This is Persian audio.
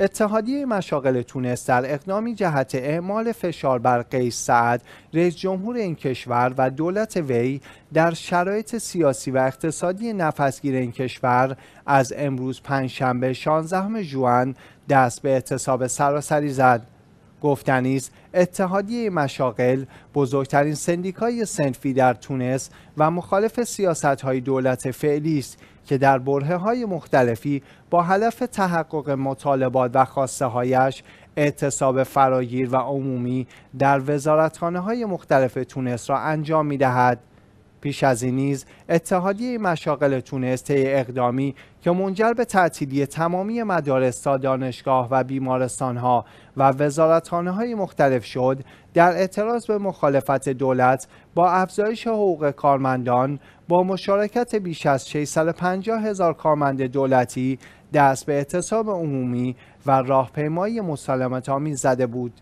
اتحادیه مشاغل تونس در اقدامی جهت اعمال فشار بر قیس سعد رئیس جمهور این کشور و دولت وی در شرایط سیاسی و اقتصادی نفسگیر این کشور از امروز پنجشنبه 16 ژوئن دست به اعتصاب سراسری زد گفتنی است اتحادیه مشاغل بزرگترین سندیکای سنفی در تونس و مخالف سیاست های دولت فعلی است که در بره های مختلفی با هدف تحقق مطالبات و خواسته هایش اعتصاب فراگیر و عمومی در وزارتخانه های مختلف تونس را انجام می دهد. پیش از این نیز اتحادیه مشاغل تونسته اقدامی که منجر به تعطیلی تمامی مدارس دانشگاه و بیمارستانها و وزارتانه های مختلف شد در اعتراض به مخالفت دولت با افزایش حقوق کارمندان با مشارکت بیش از 650 هزار کارمند دولتی دست به اعتصاب عمومی و راهپیمایی مسالمت‌آمیز زده بود.